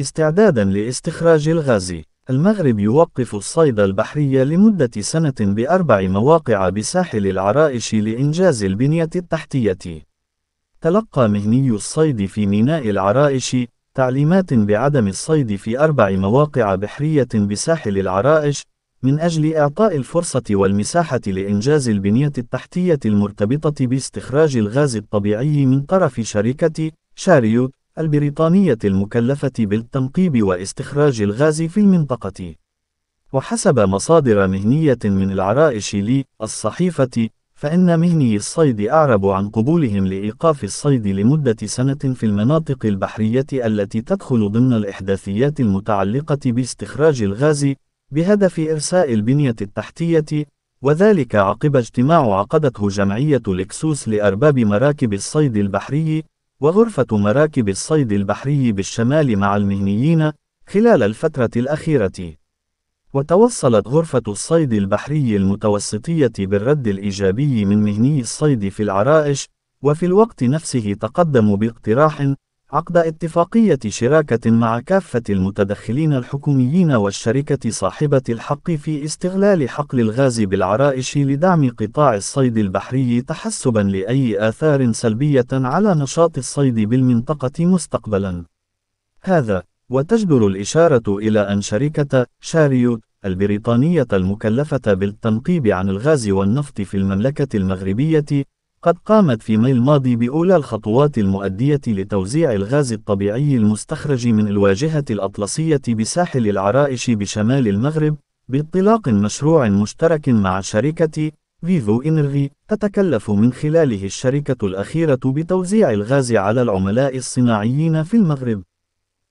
استعدادا لاستخراج الغاز المغرب يوقف الصيد البحري لمدة سنة بأربع مواقع بساحل العرائش لإنجاز البنية التحتية. تلقى مهني الصيد في ميناء العرائش تعليمات بعدم الصيد في أربع مواقع بحرية بساحل العرائش من أجل إعطاء الفرصة والمساحة لإنجاز البنية التحتية المرتبطة باستخراج الغاز الطبيعي من طرف شركة شاريو البريطانية المكلفة بالتنقيب واستخراج الغاز في المنطقة. وحسب مصادر مهنية من العرائش لي الصحيفة، فإن مهني الصيد أعرب عن قبولهم لإيقاف الصيد لمدة سنة في المناطق البحرية التي تدخل ضمن الإحداثيات المتعلقة باستخراج الغاز، بهدف إرساء البنية التحتية، وذلك عقب اجتماع عقدته جمعية لكسوس لأرباب مراكب الصيد البحري وغرفة مراكب الصيد البحري بالشمال مع المهنيين خلال الفترة الأخيرة. وتوصلت غرفة الصيد البحري المتوسطية بالرد الإيجابي من مهني الصيد في العرائش، وفي الوقت نفسه تقدموا باقتراح عقد اتفاقية شراكة مع كافة المتدخلين الحكوميين والشركة صاحبة الحق في استغلال حقل الغاز بالعرائش لدعم قطاع الصيد البحري تحسبا لأي آثار سلبية على نشاط الصيد بالمنطقة مستقبلا. هذا، وتجدر الإشارة إلى أن شركة شاريوت البريطانية المكلفة بالتنقيب عن الغاز والنفط في المملكة المغربية قد قامت في ماي الماضي بأولى الخطوات المؤدية لتوزيع الغاز الطبيعي المستخرج من الواجهة الأطلسية بساحل العرائش بشمال المغرب بانطلاق مشروع مشترك مع شركة فيفو إنرغي تتكلف من خلاله الشركة الأخيرة بتوزيع الغاز على العملاء الصناعيين في المغرب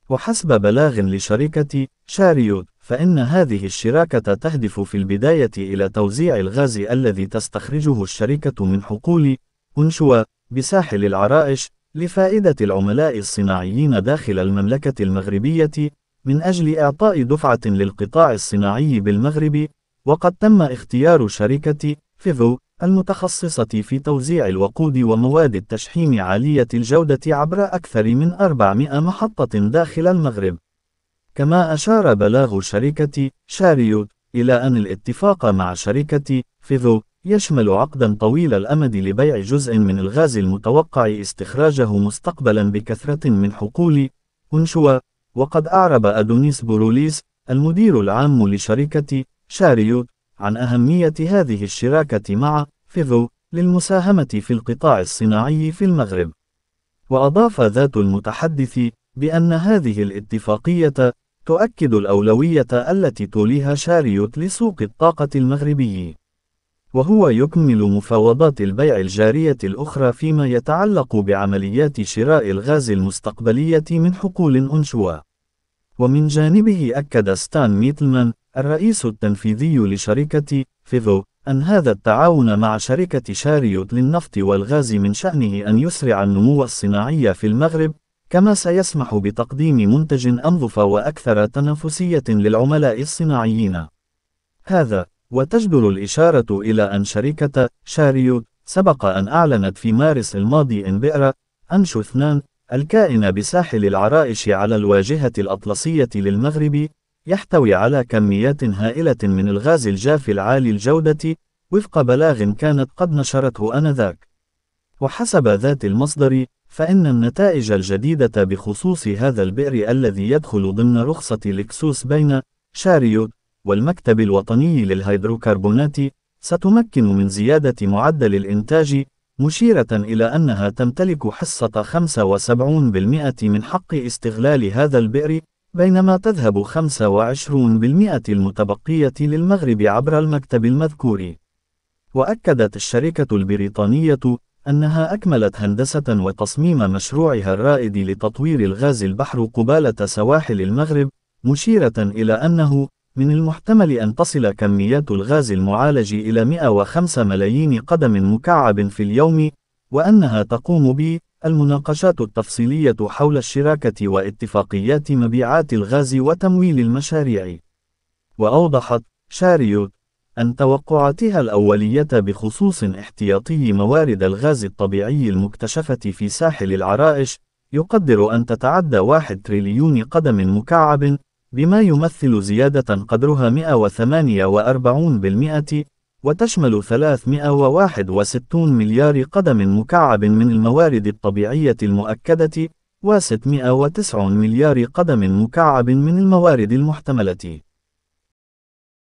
وحسب بلاغ لشركة شاريوت فإن هذه الشراكة تهدف في البداية إلى توزيع الغاز الذي تستخرجه الشركة من حقول أنشوا بساحل العرائش لفائدة العملاء الصناعيين داخل المملكة المغربية من أجل إعطاء دفعة للقطاع الصناعي بالمغرب وقد تم اختيار شركة فيفو المتخصصة في توزيع الوقود ومواد التشحيم عالية الجودة عبر أكثر من 400 محطة داخل المغرب. كما أشار بلاغ شركة شاريوت إلى أن الاتفاق مع شركة فيذو يشمل عقدا طويل الأمد لبيع جزء من الغاز المتوقع استخراجه مستقبلا بكثرة من حقول أنشوا وقد أعرب أدونيس بوروليس المدير العام لشركة شاريوت عن أهمية هذه الشراكة مع فيفو للمساهمة في القطاع الصناعي في المغرب. وأضاف ذات المتحدث بأن هذه الاتفاقية تؤكد الأولوية التي توليها شاريوت لسوق الطاقة المغربي. وهو يكمل مفاوضات البيع الجارية الأخرى فيما يتعلق بعمليات شراء الغاز المستقبلية من حقول أنشوا. ومن جانبه أكد ستان ميتلمان الرئيس التنفيذي لشركة فيفو أن هذا التعاون مع شركة شاريوت للنفط والغاز من شأنه أن يسرع النمو الصناعي في المغرب كما سيسمح بتقديم منتج أنظف وأكثر تنافسية للعملاء الصناعيين. هذا، وتجدر الإشارة إلى أن شركة شاريوت سبق أن أعلنت في مارس الماضي إن بئر أنشو اثنان الكائن بساحل العرائش على الواجهة الأطلسية للمغرب يحتوي على كميات هائلة من الغاز الجاف العالي الجودة وفق بلاغ كانت قد نشرته آنذاك. وحسب ذات المصدر، فإن النتائج الجديدة بخصوص هذا البئر الذي يدخل ضمن رخصة لكسوس بين شاريو والمكتب الوطني للهيدروكربونات ستمكن من زيادة معدل الإنتاج، مشيرة إلى أنها تمتلك حصة 75% من حق استغلال هذا البئر بينما تذهب 25% المتبقية للمغرب عبر المكتب المذكور. وأكدت الشركة البريطانية أنها أكملت هندسة وتصميم مشروعها الرائد لتطوير الغاز البحر قبالة سواحل المغرب، مشيرة إلى أنه من المحتمل أن تصل كميات الغاز المعالج إلى 105 ملايين قدم مكعب في اليوم، وأنها تقوم ب المناقشات التفصيلية حول الشراكة واتفاقيات مبيعات الغاز وتمويل المشاريع. وأوضحت شاريوت أن توقعاتها الأولية بخصوص احتياطي موارد الغاز الطبيعي المكتشفة في ساحل العرائش يقدر أن تتعدى 1 تريليون قدم مكعب بما يمثل زيادة قدرها 148% وتشمل 361 مليار قدم مكعب من الموارد الطبيعية المؤكدة، و609 مليار قدم مكعب من الموارد المحتملة.